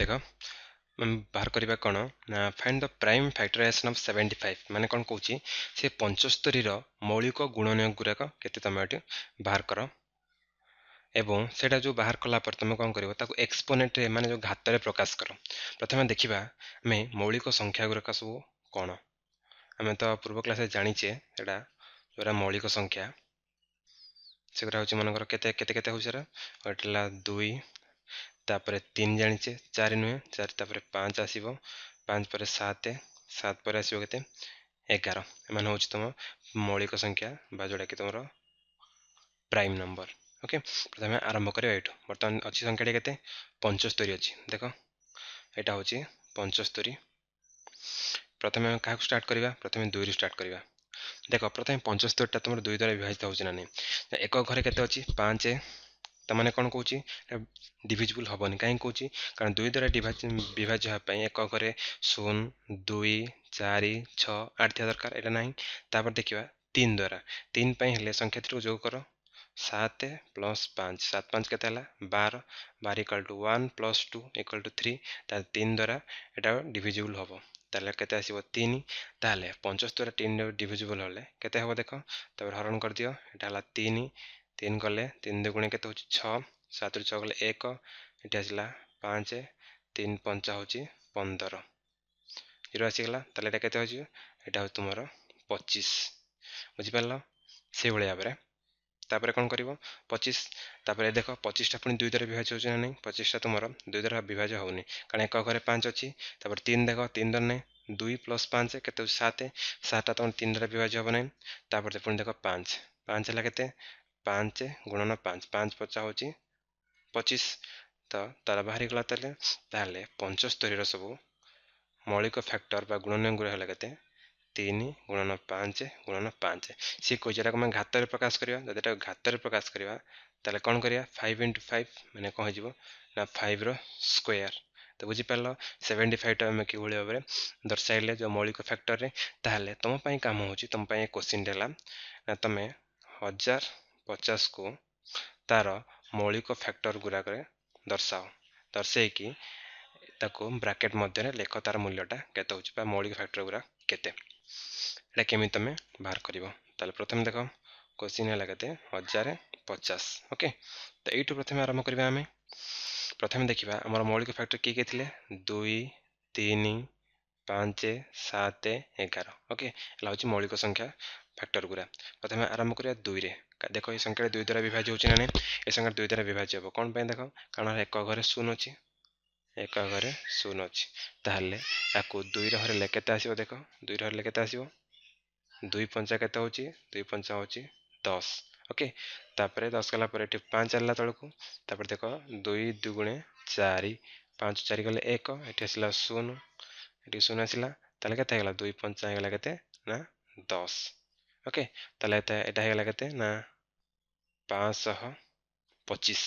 ଦେଖ ବାହାର କରିବା କ'ଣ ନା find the prime factorization of seventy five ମାନେ କ'ଣ କହୁଛି ସେ ପଞ୍ଚସ୍ତରୀର ମୌଳିକ ଗୁଣନୀୟ ଗୁଡ଼ାକ କେତେ ତମେ ଏଠି ବାହାର କର ଏବଂ ସେଇଟା ଯେଉଁ ବାହାର କଲା ପରେ ତୁମେ କ'ଣ କରିବ ତାକୁ ଏକ୍ସପୋନେଟ୍ରେ ମାନେ ଯେଉଁ ଘାତରେ ପ୍ରକାଶ କର ପ୍ରଥମେ ଦେଖିବା ଆମେ ମୌଳିକ ସଂଖ୍ୟା ଗୁଡ଼ାକ ସବୁ କ'ଣ ଆମେ ତ ପୂର୍ବ କ୍ଲାସ୍ରେ ଜାଣିଛେ ସେଇଟା ଯେଉଁଟା ମୌଳିକ ସଂଖ୍ୟା ସେଗୁଡ଼ା ହେଉଛି ମନେକର କେତେ କେତେ କେତେ ହେଉଛି ସେଇଟା ହେଲା ଦୁଇ ତାପରେ ତିନି ଜାଣିଛେ ଚାରି ନୁହେଁ ଚାରି ତାପରେ ପାଞ୍ଚ ଆସିବ ପାଞ୍ଚ ପରେ ସାତ ସାତ ପରେ ଆସିବ କେତେ ଏଗାର ଏମାନେ ହେଉଛି ତୁମ ମୌଳିକ ସଂଖ୍ୟା ବା ଯେଉଁଟାକି ତୁମର ପ୍ରାଇମ୍ ନମ୍ବର ଓକେ ପ୍ରଥମେ ଆରମ୍ଭ କରିବା ଏଇଠୁ ବର୍ତ୍ତମାନ ଅଛି ସଂଖ୍ୟାଟି କେତେ ପଞ୍ଚସ୍ତରୀ ଅଛି ଦେଖ ଏଇଟା ହେଉଛି ପଞ୍ଚସ୍ତରୀ ପ୍ରଥମେ ଆମେ କାହାକୁ ଷ୍ଟାର୍ଟ କରିବା ପ୍ରଥମେ ଦୁଇରୁ ଷ୍ଟାର୍ଟ କରିବା ଦେଖ ପ୍ରଥମେ ପଞ୍ଚସ୍ତରୀଟା ତୁମର ଦୁଇ ଦ୍ୱାରା ବିଭାଜିତ ହେଉଛି ନା ନାହିଁ ଏକ ଘରେ କେତେ ଅଛି ପାଞ୍ଚ তাহলে କ'ଣ କହୁଛି ଡିଭିଜିବୁଲ୍ ହେବନି କାହିଁକି କହୁଛି କାରଣ ଦୁଇ ଦ୍ୱାରା ବିଭାଜ୍ୟ ହେବା ପାଇଁ ଏକ ଅଙ୍କରେ ଶୂନ ଦୁଇ ଚାରି ଛଅ ଆଠ ଥିବା ଦରକାର ଏଇଟା ନାହିଁ ତାପରେ ଦେଖିବା ତିନି ଦ୍ୱାରା ତିନି ପାଇଁ ହେଲେ ସଂଖ୍ୟା ତିନିକୁ ଯୋଗ କର ସାତ ପ୍ଲସ୍ ପାଞ୍ଚ ସାତ ପାଞ୍ଚ କେତେ ହେଲା ବାର ବାର equal to one plus two equal to three ତାହେଲେ ତିନି ଦ୍ୱାରା ଏଇଟା ଡିଭିଜିବୁଲ୍ ହେବ ତାହେଲେ କେତେ ଆସିବ ତିନି ତାହେଲେ ପଞ୍ଚସ୍ତର ତିନି ଡିଭିଜିବୁଲ୍ ହେଲେ କେତେ ହେବ ଦେଖ ତାପରେ ହରଣ କରିଦିଅ ଏଇଟା ହେଲା ତିନି ତିନି କଲେ ତିନି ଦୁଇ ଗୁଣିଆ କେତେ ହେଉଛି ଛଅ ସାତରୁ ଛଅ କଲେ ଏକ ଏଠି ଆସିଲା ପାଞ୍ଚ ତିନି ପଞ୍ଚ ହେଉଛି ପନ୍ଦର ଜିରୋ ଆସିଗଲା ତାହେଲେ ଏଇଟା କେତେ ହେଉଛି ଏଇଟା ହେଉଛି ତୁମର ପଚିଶ ବୁଝିପାରିଲ ସେଇଭଳି ଭାବରେ ତାପରେ କ'ଣ କରିବ ପଚିଶ ତାପରେ ଦେଖ ପଚିଶଟା ପୁଣି ଦୁଇଥର ବିଭାଜ୍ୟ ହେଉଛି ନା ନାହିଁ ପଚିଶଟା ତୁମର ଦୁଇଥର ବିଭାଜ୍ୟ ହେଉନି କାରଣ ଏକ ଘରେ ପାଞ୍ଚ ଅଛି ତାପରେ ତିନି ଦେଖ ତିନି ଦର ନାହିଁ ଦୁଇ ପ୍ଲସ୍ ପାଞ୍ଚ କେତେ ହେଉଛି ସାତ ସାତଟା ତୁମର ତିନିଥର ବିଭାଜ୍ୟ ହେବ ନାହିଁ ତାପରେ ପୁଣି ଦେଖ ପାଞ୍ଚ ପାଞ୍ଚ ହେଲା କେତେ ପାଞ୍ଚ ଗୁଣନ ପାଞ୍ଚ ପାଞ୍ଚ ପଚା ହେଉଛି ପଚିଶ ତ ତାର ବାହାରିଗଲା ତାହେଲେ ତାହେଲେ ପଞ୍ଚସ୍ତରୀର ସବୁ ମୌଳିକ ଫ୍ୟାକ୍ଟର ବା ଗୁଣନଗୁଡ଼ିକ ହେଲା କେତେ ତିନି ଗୁଣନ ପାଞ୍ଚ ଗୁଣନ ପାଞ୍ଚ ସିଏ କହିଛି ଏଟାକୁ ଆମେ ଘାତରେ ପ୍ରକାଶ କରିବା ଯଦି ଏଟାକୁ ଘାତରେ ପ୍ରକାଶ କରିବା ତାହେଲେ କ'ଣ କରିବା ଫାଇଭ୍ ଇଣ୍ଟୁ ଫାଇଭ୍ ମାନେ କ'ଣ ହେଇଯିବ ନା ଫାଇଭ୍ର ସ୍କୋୟାର୍ ତ ବୁଝିପାରିଲ ସେଭେଣ୍ଟି ଫାଇଭ୍ଟା ଆମେ କିଭଳି ଭାବରେ ଦର୍ଶାଇଲେ ଯେଉଁ ମୌଳିକ ଫ୍ୟାକ୍ଟରରେ ତାହେଲେ ତୁମ ପାଇଁ କାମ ହେଉଛି ତୁମ ପାଇଁ କୋଶ୍ଚିନ୍ ହେଲା ନା ତୁମେ ହଜାର ପଚାଶକୁ ତା'ର ମୌଳିକ ଫ୍ୟାକ୍ଟର ଗୁଡ଼ାକରେ ଦର୍ଶାଅ ଦର୍ଶାଇକି ତାକୁ ବ୍ରାକେଟ୍ ମଧ୍ୟରେ ଲେଖ ତା'ର ମୂଲ୍ୟଟା କେତେ ହେଉଛି ବା ମୌଳିକ ଫ୍ୟାକ୍ଟର ଗୁଡ଼ା କେତେ ଏଇଟା କେମିତି ତୁମେ ବାହାର କରିବ ତାହେଲେ ପ୍ରଥମେ ଦେଖ କୋଶ୍ଚିନ୍ ହେଲା କେତେ ହଜାର ପଚାଶ ଓକେ ତ ଏଇଠୁ ପ୍ରଥମେ ଆରମ୍ଭ କରିବା ଆମେ ପ୍ରଥମେ ଦେଖିବା ଆମର ମୌଳିକ ଫ୍ୟାକ୍ଟର କିଏ କିଏ ଥିଲେ ଦୁଇ ତିନି ପାଞ୍ଚ ସାତ ଏଗାର ଓକେ ହେଲା ହେଉଛି ମୌଳିକ ସଂଖ୍ୟା ଫ୍ୟାକ୍ଟର ଗୁଡ଼ା ପ୍ରଥମେ ଆରମ୍ଭ କରିବା ଦୁଇରେ ଦେଖ এই সংখ্যাটা দুই দ্বারা বিভাজ্য হচ্ছে না এই সংখ্যাটা দুই দ্বারা বিভাজ্য হব কোন পাই দেখ কারণ এক ঘরে শূন্য অছি এক ঘরে শূন্য অছি তাহলে ইয়াকু দুইর হরলে কেতে আসব দেখ দুইর হরলে কেতে আসব দুই পঞ্চা কেতে হচ্ছে দুই পঞ্চা হচ্ছে দশ ওকে তাপরে দশ গলা পরে এটি পাঁচ আনলা তলকু তাপরে দেখ দুই দুগুণে চারি পাঁচ চারি গলে এক এটি আসলা শূন্য এটি শূন্য আসলা তাহলে কেতে হয়ে গেল দুই পঞ্চা হয়ে গেল কেতে না দশ ওকে তাহলে এটা হয়ে কেতে না পাঁচশহ পঁচিশ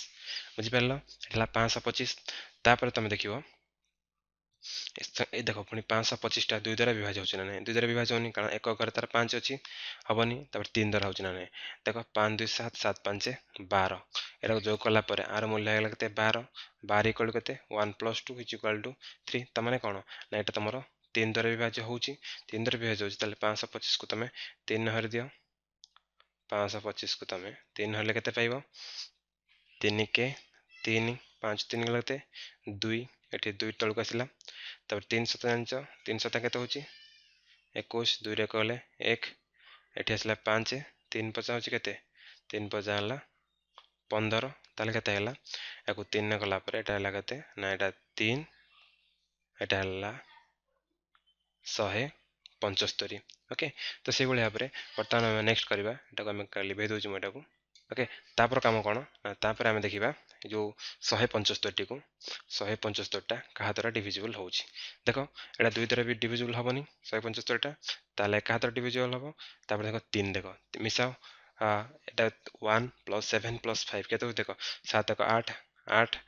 বুঝিপার এটা পাঁচশহ পঁচিশ তাপরে তুমি দেখব এই দেখো পুঁ পাঁচশহ পঁচিশটা দুই দ্বারা বিভাজ হচ্ছে না দুই দ্বারা বিভাজ হওনি কারণ এক ঘরে তার পাঁচ অছি হবনি তারপরে তিন দ্বারা হচ্ছে না দেখো পাঁচ দুই সাত সাত পাঁচ বার এটা যোগ কলাপরে আর মূল্য হয়ে গেল কেতে বার বার ইকুয়াল কেতে one plus two is equal to three তার মানে কোণ না এটা তোমার তিন দ্বারা বিভাজ্য ହେଉଛି তিন দ্বারা বিଭାଜ୍য ହେଉଛି ତାହେଲେ ପାଞ୍ଚଶହ ପଚିଶକୁ ତୁମେ ତିନି ନହରେ ଦିଅ ପାଞ୍ଚଶହ ପଚିଶକୁ ତୁମେ ତିନି ନହେଲେ କେତେ ପାଇବ ତିନି କେ ତିନି ପାଞ୍ଚ ତିନି ଗଲା କେତେ ଦୁଇ ଏଠି ଦୁଇ ତଳକୁ ଆସିଲା ତାପରେ ତିନି ଶତ ଜାଣିଛ ତିନି ଶତ କେତେ ହେଉଛି ଏକୋଇଶ ଦୁଇରେ କହିଲେ ଏକ ଏଠି ଆସିଲା ପାଞ୍ଚ ତିନି ପଚା ହେଉଛି କେତେ ତିନି ପଚା ହେଲା ପନ୍ଦର ତାହେଲେ କେତେ ହେଲା ୟାକୁ ତିନିରେ କଲା ପରେ ଏଇଟା ହେଲା କେତେ ନା ଏଇଟା ତିନି ଏଇଟା ହେଲା ଶହେ ପଞ୍ଚସ୍ତରୀ ଓକେ ତ ସେଇଭଳି ଭାବରେ ବର୍ତ୍ତମାନ ଆମେ ନେକ୍ସଟ କରିବା ଏଟାକୁ ଆମେ ଲିଭେଇ ଦେଉଛୁ ମୁଁ ଏଟାକୁ ଓକେ ତାପରେ କାମ କ'ଣ ତାପରେ ଆମେ ଦେଖିବା ଯେଉଁ ଶହେ ପଞ୍ଚସ୍ତରୀଟିକୁ ଶହେ ପଞ୍ଚସ୍ତରୀଟା କାହା ଦ୍ୱାରା ଡିଭିଜିବୁଲ୍ ହେଉଛି ଦେଖ ଏଇଟା ଦୁଇ ଦ୍ୱାରା ବି ଡିଭିଜିବୁଲ୍ ହେବନି ଶହେ ପଞ୍ଚସ୍ତରୀଟା ତାହେଲେ କାହା ଦ୍ୱାରା ଡିଭିଜିବୁଲ୍ ହେବ ତାପରେ ଦେଖ ତିନି ଦେଖ ମିଶାଅ ଏଇଟା one plus seven plus five କେତେ ଦେଖ ସାତ ଏକ ଆଠ ଆଠ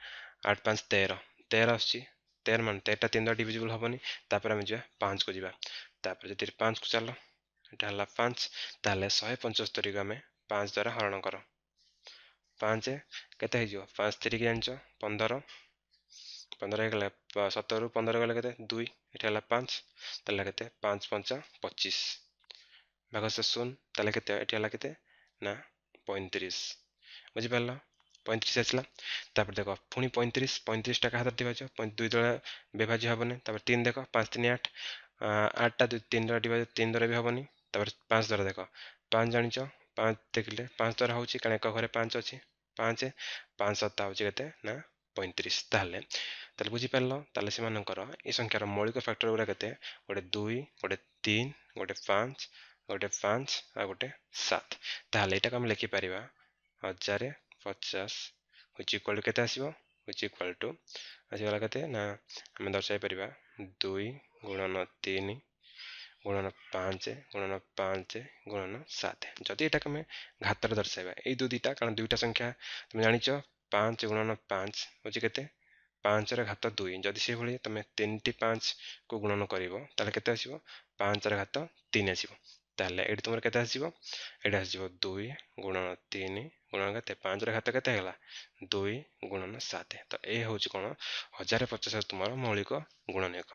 ଆଠ ପାଞ୍ଚ ତେର ତେର ଆସୁଛି तेर मान तेरटा तीन द्वारा डिजिबल हेनी तापर आम जा पाँच को जी तापर जो पाँच को चल यहाँ है पाँच तालोले शहे पंचस्तरी को आम पाँच द्वारा हरण कर पाँच के पाँच तीरिक जान पंदर पंदर हो सतर पंदर गले के दुई ये पाँच तेल के पाँच पंचा पचिश भाग से शून तेल के पैंतीस बुझिपार পঁয়ত্রিশ আসলা তারপর দেখো পুঁ পঁয়ত্রিশ পঁয়ত্রিশটাকে হাতের ডিভাজ দুই দ্বারা বিভাজ্য হবনি তারপর তিন দেখো পাঁচ তিন আট আটটা দুই তিন দ্বারা ডিভাজ তিন দ্বারা বি হবনি তারপর পাঁচ দ্বারা দেখো পাঁচ জানিছ পাঁচ দেখলে পাঁচ দ্বারা হচ্ছে কারণ এক ঘরে পাঁচ অছি পাঁচ পাঁচ সত্তা হচ্ছে কেতে না পঁয়ত্রিশ তাহলে তাহলে বুঝিপারল তাহলে সেমানଙ୍କର এই সংখ্যার মৌলিক ফ্যাক্টর গুড়া কেতে গোটে দুই গোটে তিন গোটে পাঁচ গোটে পাঁচ আর গোটে সাত তাহলে এটাকে আমি লিখিপারিবা হাজারে ପଚାଶ ହେଉଛି ଇକ୍ୱାଲ୍ ଟୁ କେତେ ଆସିବ ହେଉଛି ଇକ୍ୱାଲ୍ ଟୁ ଆସିଗଲା କେତେ ନା ଆମେ ଦର୍ଶାଇ ପାରିବା ଦୁଇ ଗୁଣନ ତିନି ଗୁଣନ ପାଞ୍ଚ ଗୁଣନ ପାଞ୍ଚ ଗୁଣନ ସାତ ଯଦି ଏଇଟାକୁ ଆମେ ଘାତରେ ଦର୍ଶାଇବା ଏଇ ଦୁଇ ଦୁଇଟା କାରଣ ଦୁଇଟା ସଂଖ୍ୟା ତୁମେ ଜାଣିଛ ପାଞ୍ଚ ଗୁଣନ ପାଞ୍ଚ ହେଉଛି କେତେ ପାଞ୍ଚର ଘାତ ଦୁଇ ଯଦି ସେଭଳି ତୁମେ ତିନିଟି ପାଞ୍ଚକୁ ଗୁଣନ କରିବ ତାହେଲେ କେତେ ଆସିବ ପାଞ୍ଚର ଘାତ ତିନି ଆସିବ ତାହେଲେ ଏଇଠି ତୁମର କେତେ ଆସିବ ଏଇଟା ଆସିଯିବ ଦୁଇ ଗୁଣନ ତିନି ଗୁଣନ କେତେ ପାଞ୍ଚର ଘାତ କେତେ ହେଲା ଦୁଇ ଗୁଣନ ସାତ ତ ଏ ହେଉଛି କ'ଣ ହଜାରେ ପଚାଶ ତୁମର ମୌଳିକ ଗୁଣନ ଏକ